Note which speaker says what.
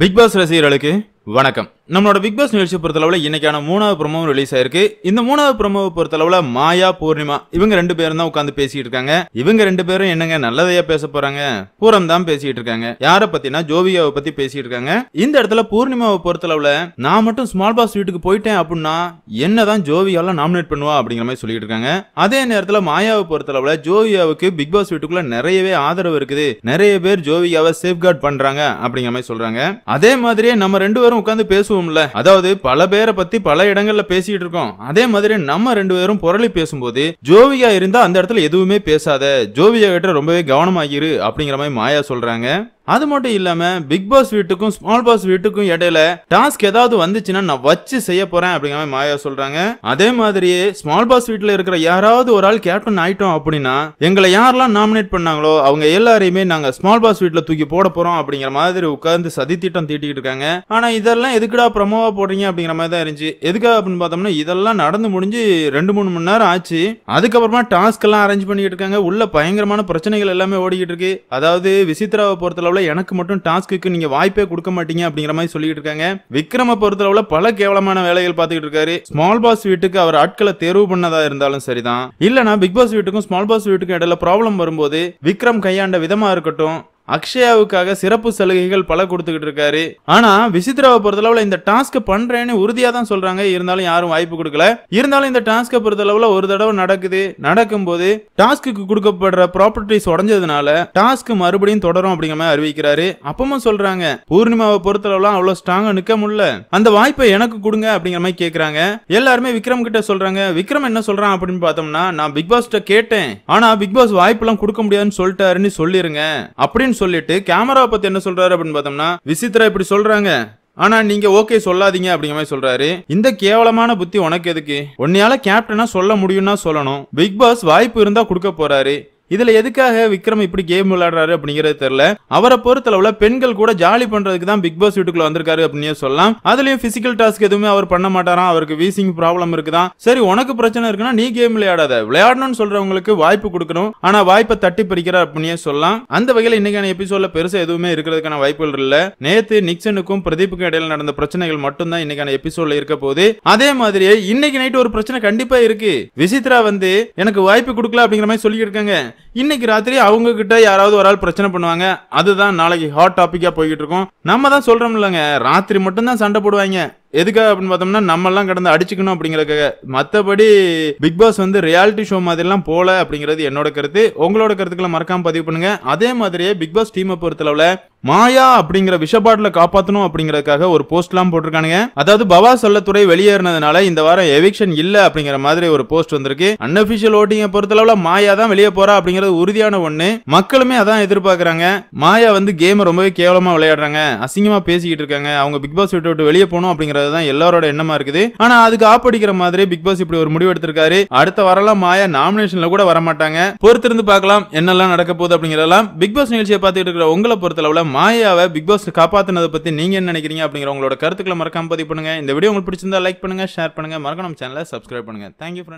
Speaker 1: big pass ரசிகர்களுக்கு வணக்கம் நம்மளோட பிக் பாஸ் நிகழ்ச்சி பொறுத்தளவில் இன்னைக்கான மூணாவது ப்ரமோவும் ரிலீஸ் ஆயிருக்கு இந்த மூணாவது ப்ரமோவை பொறுத்தளவில் மாயா பூர்ணிமா இவங்க ரெண்டு பேரும் தான் உட்காந்து பேசிட்டு இருக்காங்க இவங்க ரெண்டு பேரும் என்னங்க நல்லதையா பேச போறாங்க பூரம் தான் பேசிட்டு இருக்காங்க யார பத்தினா ஜோவியாவை பத்தி பேசிட்டு இருக்காங்க இந்த இடத்துல பூர்ணிமாவை பொறுத்தளவில் நான் மட்டும் ஸ்மால் பாஸ் வீட்டுக்கு போயிட்டேன் அப்படின்னா என்னதான் ஜோவியாலாம் நாமினேட் பண்ணுவா அப்படிங்கிற மாதிரி சொல்லிட்டு இருக்காங்க அதே நேரத்தில் மாயாவை பொறுத்தளவில் ஜோவியாவுக்கு பிக் பாஸ் வீட்டுக்குள்ள நிறையவே ஆதரவு இருக்குது நிறைய பேர் ஜோவியாவை சேஃப்கார்ட் பண்றாங்க அப்படிங்கிற மாதிரி சொல்றாங்க அதே மாதிரியே நம்ம ரெண்டு பேரும் உட்காந்து பேசுவோம் பேசுவோம்ல அதாவது பல பேரை பத்தி பல இடங்கள்ல பேசிட்டு இருக்கோம் அதே மாதிரி நம்ம ரெண்டு பேரும் புரளி பேசும்போது ஜோவியா இருந்தா அந்த இடத்துல எதுவுமே பேசாத ஜோவியா கிட்ட ரொம்பவே கவனமாகிரு அப்படிங்கிற மாதிரி மாயா சொல்றாங்க அது மட்டும் இல்லாம பிக் பாஸ் வீட்டுக்கும் ஸ்மால் பாஸ் வீட்டுக்கும் இடையில டாஸ்க் ஏதாவது வந்துச்சுன்னா நான் வச்சு செய்ய போறேன் அப்படிங்கிற மாதிரி மாயா சொல்றாங்க அதே மாதிரியே ஸ்மால் பாஸ் வீட்டுல இருக்கிற யாராவது ஒரு ஆள் கேப்டன் ஆயிட்டோம் அப்படின்னா எங்களை யாரெல்லாம் நாமினேட் பண்ணாங்களோ அவங்க எல்லாரையுமே நாங்க ஸ்மால் பாஸ் வீட்டுல தூக்கி போட போறோம் அப்படிங்கிற மாதிரி உட்கார்ந்து சதி திட்டம் தீட்டிட்டு இருக்காங்க ஆனா இதெல்லாம் எதுக்குடா பிரமோவா போடுறீங்க அப்படிங்கிற மாதிரி தான் இருந்துச்சு எதுக்காக அப்படின்னு பார்த்தோம்னா இதெல்லாம் நடந்து முடிஞ்சு ரெண்டு மூணு மணி நேரம் ஆச்சு அதுக்கப்புறமா டாஸ்க் எல்லாம் அரேஞ்ச் பண்ணிட்டு இருக்காங்க உள்ள பயங்கரமான பிரச்சனைகள் எல்லாமே ஓடிக்கிட்டு இருக்கு அதாவது விசித்ராவை பொறுத்தளவு பொறுத்தளவுல எனக்கு மட்டும் டாஸ்க்கு நீங்க வாய்ப்பே கொடுக்க மாட்டீங்க அப்படிங்கிற மாதிரி சொல்லிட்டு இருக்காங்க விக்ரம பொறுத்தளவுல பல கேவலமான வேலைகள் பார்த்துக்கிட்டு இருக்காரு ஸ்மால் பாஸ் வீட்டுக்கு அவர் ஆட்களை தேர்வு பண்ணதா இருந்தாலும் சரிதான் இல்லனா பிக் பாஸ் வீட்டுக்கும் ஸ்மால் பாஸ் வீட்டுக்கும் இடையில ப்ராப்ளம் வரும்போது விக்ரம் கையாண்ட விதமா இருக்கட்டும் அக்ஷயாவுக்காக சிறப்பு சலுகைகள் பல கொடுத்துக்கிட்டு இருக்காரு ஆனா விசித்ராவை பொறுத்தளவுல இந்த டாஸ்க் பண்றேன்னு உறுதியா தான் சொல்றாங்க இருந்தாலும் யாரும் வாய்ப்பு கொடுக்கல இருந்தாலும் இந்த டாஸ்க்கை பொறுத்தளவுல ஒரு தடவை நடக்குது நடக்கும் போது டாஸ்க்கு கொடுக்கப்படுற ப்ராப்பர்ட்டிஸ் உடஞ்சதுனால டாஸ்க் மறுபடியும் தொடரும் அப்படிங்கிற மாதிரி அறிவிக்கிறாரு அப்பமும் சொல்றாங்க பூர்ணிமாவை பொறுத்தளவுலாம் அவ்வளவு ஸ்ட்ராங்கா நிக்க முடியல அந்த வாய்ப்பை எனக்கு கொடுங்க அப்படிங்கிற மாதிரி கேக்குறாங்க எல்லாருமே விக்ரம் கிட்ட சொல்றாங்க விக்ரம் என்ன சொல்றான் அப்படின்னு பார்த்தோம்னா நான் பிக் பாஸ் கேட்டேன் ஆனா பிக் பாஸ் வாய்ப்பு எல்லாம் கொடுக்க முடியாதுன்னு சொல்லிட்டாருன்னு சொல்லிருங்க அப்படின்னு சொல்லிட்டு கேமரா பத்தி என்ன சொல்றாரு அப்படின்னு பார்த்தோம்னா விசித்திரா இப்படி சொல்றாங்க ஆனா நீங்க ஓகே சொல்லாதீங்க அப்படிங்கிற மாதிரி சொல்றாரு இந்த கேவலமான புத்தி உனக்கு எதுக்கு உன்னையால கேப்டனா சொல்ல முடியும்னா சொல்லணும் பிக் பாஸ் வாய்ப்பு இருந்தா கொடுக்க போறாரு இதுல எதுக்காக விக்ரம் இப்படி கேம் விளையாடுறாரு அப்படிங்கறது தெரியல அவரை பொறுத்தளவுல பெண்கள் கூட ஜாலி பண்றதுக்கு தான் பிக் பாஸ் வீட்டுக்குள்ள வந்திருக்காரு அப்படின்னு சொல்லலாம் அதுலயும் பிசிக்கல் டாஸ்க் எதுவுமே அவர் பண்ண மாட்டாராம் அவருக்கு வீசிங் ப்ராப்ளம் இருக்குதான் சரி உனக்கு பிரச்சனை இருக்குன்னா நீ கேம் விளையாடாத விளையாடணும்னு சொல்றவங்களுக்கு வாய்ப்பு கொடுக்கணும் ஆனா வாய்ப்பை தட்டி பிரிக்கிறார் அப்படின்னு சொல்லலாம் அந்த வகையில் இன்னைக்கான எபிசோட்ல பெருசா எதுவுமே இருக்கிறதுக்கான வாய்ப்புகள் இல்ல நேத்து நிக்சனுக்கும் பிரதீப்புக்கும் இடையில நடந்த பிரச்சனைகள் மட்டும்தான் இன்னைக்கான எபிசோட்ல இருக்க போது அதே மாதிரியே இன்னைக்கு நைட் ஒரு பிரச்சனை கண்டிப்பா இருக்கு விசித்ரா வந்து எனக்கு வாய்ப்பு கொடுக்கல அப்படிங்கிற மாதிரி சொல்லிட்டு இருக்காங்க இன்னைக்கு ராத்திரி அவங்க கிட்ட யாராவது ஒரு ஆள் பிரச்சனை பண்ணுவாங்க அதுதான் நாளைக்கு ஹாட் டாபிக்கா போய்கிட்டு இருக்கும் நம்ம தான் சொல்றோம் இல்லைங்க ராத்திரி மட்டும் தான் சண்டை போடுவாங்க எதுக்காக அப்படின்னு பார்த்தோம்னா எல்லாம் கடந்து அடிச்சுக்கணும் அப்படிங்கிறதுக்காக மற்றபடி பிக் பாஸ் வந்து ரியாலிட்டி ஷோ மாதிரிலாம் போல அப்படிங்கிறது என்னோட கருத்து உங்களோட கருத்துக்களை மறக்காம பதிவு பண்ணுங்க அதே மாதிரியே பிக் பாஸ் டீமை பொறுத்தளவில் மாயா அப்படிங்கிற விஷபாட்டில் காப்பாற்றணும் அப்படிங்கிறதுக்காக ஒரு போஸ்ட்லாம் போட்டிருக்கானுங்க அதாவது பவா சொல்லத்துறை வெளியேறினதுனால இந்த வாரம் எவிக்ஷன் இல்ல அப்படிங்கிற மாதிரி ஒரு போஸ்ட் வந்திருக்கு அன்அபிஷியல் ஓட்டிங்க பொறுத்தளவுல மாயா தான் வெளியே போறா அப்படிங்கிறது உறுதியான ஒண்ணு மக்களுமே அதான் எதிர்பார்க்கறாங்க மாயா வந்து கேம் ரொம்பவே கேவலமா விளையாடுறாங்க அசிங்கமா பேசிக்கிட்டு இருக்காங்க அவங்க பிக் பாஸ் விட்டு விட்டு வெளியே போகணும் அப்படிங்கிற அப்படின்றது தான் எல்லாரோட எண்ணமா இருக்குது ஆனா அதுக்கு ஆப்படிக்கிற மாதிரி பிக் பாஸ் இப்படி ஒரு முடிவு எடுத்திருக்காரு அடுத்த வரலாம் மாயா நாமினேஷன்ல கூட வரமாட்டாங்க பொறுத்திருந்து பார்க்கலாம் என்னெல்லாம் நடக்க போகுது அப்படிங்கிறதெல்லாம் பிக் பாஸ் நிகழ்ச்சியை பார்த்துட்டு இருக்கிற உங்களை அளவுல மாயாவை பிக் பாஸ் காப்பாத்தினதை பத்தி நீங்க என்ன நினைக்கிறீங்க அப்படிங்கிற உங்களோட கருத்துக்களை மறக்காம பதிவு பண்ணுங்க இந்த வீடியோ உங்களுக்கு பிடிச்சிருந்தா லைக் பண்ணுங்க ஷேர் பண்ணுங்க மறக்காம சேனலை சப்ஸ்கிரைப் பண்ணுங்க தேங்க்யூ